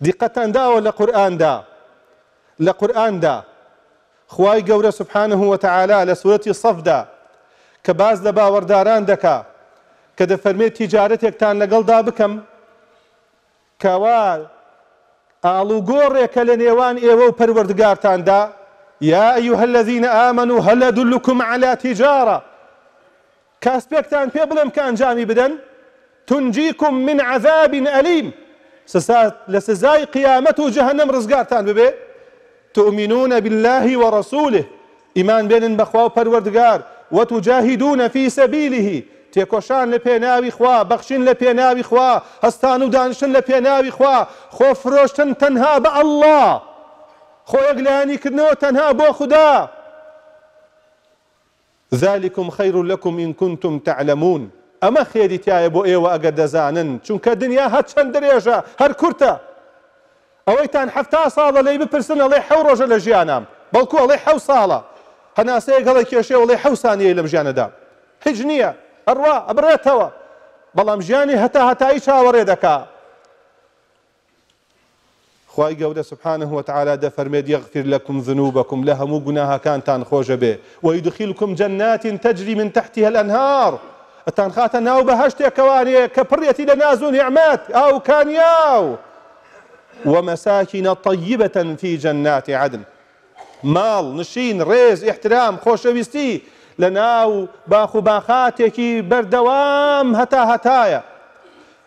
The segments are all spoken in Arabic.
دا ولا قران دا لا قران دا خواي جورا سبحانه وتعالى على سوره الصف دا كباز دبا ورداران دكا باوەڕداران فرمي کە دەفەرمێت لقل دا بكم کەوا الو لە نێوان ئێوە و پەروەردگارتاندا دا يا ايها الذين امنوا هل ادلكم على تجاره كاسبكتان في بڵێم كان جامي بدن تنجيكم من عذاب اليم لە سزای جهنم و جەهنم تؤمنون بالله ورسوله إيمان بين بخوا و وتجاهدون في سبيله تيكوشان لبيناوي خوا بخشين لبيناوي خوا هستانو دانشن لبيناوي خوا خوف روشتن تنها بە خو خۆ یەکلایانیکردنەوە تنها بو خدا ذلكم خير لكم إن كنتم تعلمون خیری خێری تایە بۆ اگر إيه دزانن چون که دنیا هەر چەند هر کرتا اوی ئەوەیتان حفتا ساڵە لی بپرسن ئەڵێ حە ڕۆژە لە ژیانام هناسه ئەڵێ حە ساڵە هەناسەیە گەڵی کێشێ وڵێ دام لەم ژیانەدا اروا نییە ئەڕوا ئەبرێتەوە بەڵام ژیانی هەتا هەتایی چاوەڕێ دکا خواهی گەورە سبحانه وتعالا دەفەرمێت یەغفر لەکم ذنوبکم لە هەموو گوناهاکانتان خۆشە بێ و دخیلکم جنات تجري من تحتها الانهار تان خات ناو بە هەشتێکەوانێ کە پڕێتی لە ناز و نیعممەت ئاو کانیاو وەمەساکینە تەیبەتەن فی جەناتی عدن مال نشین ڕێز احترام خۆشەویستی لە ناو باخ و باخاتێکی بەردەوام هەتا هەتایە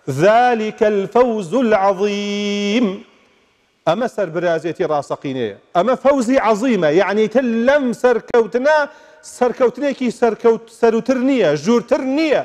ذلكکە الفەوز العظیم أما سر ئەمە سەربرازێتی ڕاستەقینەیە ئەمە فەوزی عظیمە یعنی يعني تر لەم سەرکەوتنە سر كوت سر ترنية جور ترنية